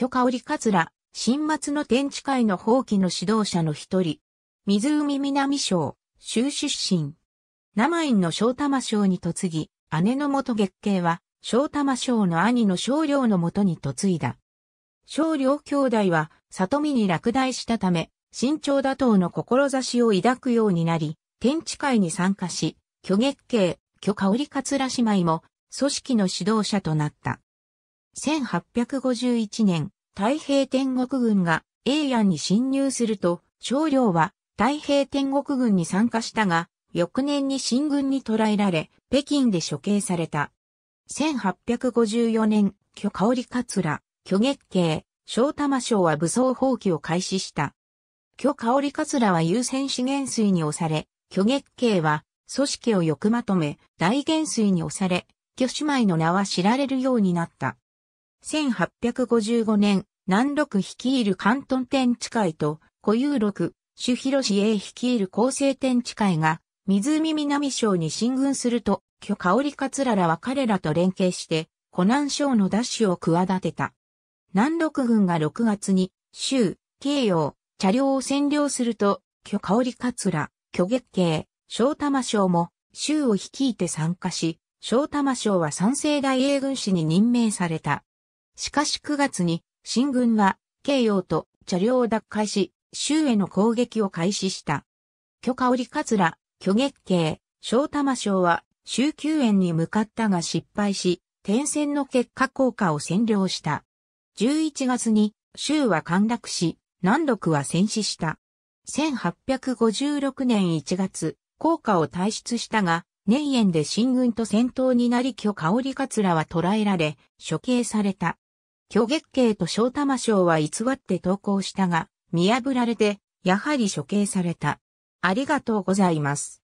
許香織桂、新松の天地会の法規の指導者の一人。湖南省、州出身。生院の小玉省に嫁ぎ、姉の元月経は、小玉省の兄の少量の元に嫁いだ。少量兄弟は、里見に落第したため、身長打倒の志を抱くようになり、天地会に参加し、巨月経、巨香織桂姉妹も、組織の指導者となった。1851年、太平天国軍が永安に侵入すると、少量は太平天国軍に参加したが、翌年に新軍に捕らえられ、北京で処刑された。1854年、巨香織桂、巨月経、小玉省は武装放棄を開始した。巨香織桂は優先資源水に押され、巨月経は組織をよくまとめ、大元水に押され、巨姉妹の名は知られるようになった。1855年、南六率いる関東天地会と、固有六、主広市英率いる厚生天地会が、湖南省に進軍すると、巨香織桂らは彼らと連携して、湖南省の奪取を企てた。南六軍が6月に、州、京洋、茶寮を占領すると、巨香織桂、巨月慶、小玉省も、州を率いて参加し、小玉省は三世大英軍師に任命された。しかし9月に、新軍は、慶応と茶寮を奪回し、州への攻撃を開始した。許可織桂、巨月慶、小玉将は、州救援に向かったが失敗し、転戦の結果効果を占領した。11月に、州は陥落し、南禄は戦死した。1856年1月、効果を退出したが、年縁で新軍と戦闘になり巨香織桂は捕らえられ、処刑された。虚月経と小玉章は偽って投稿したが、見破られて、やはり処刑された。ありがとうございます。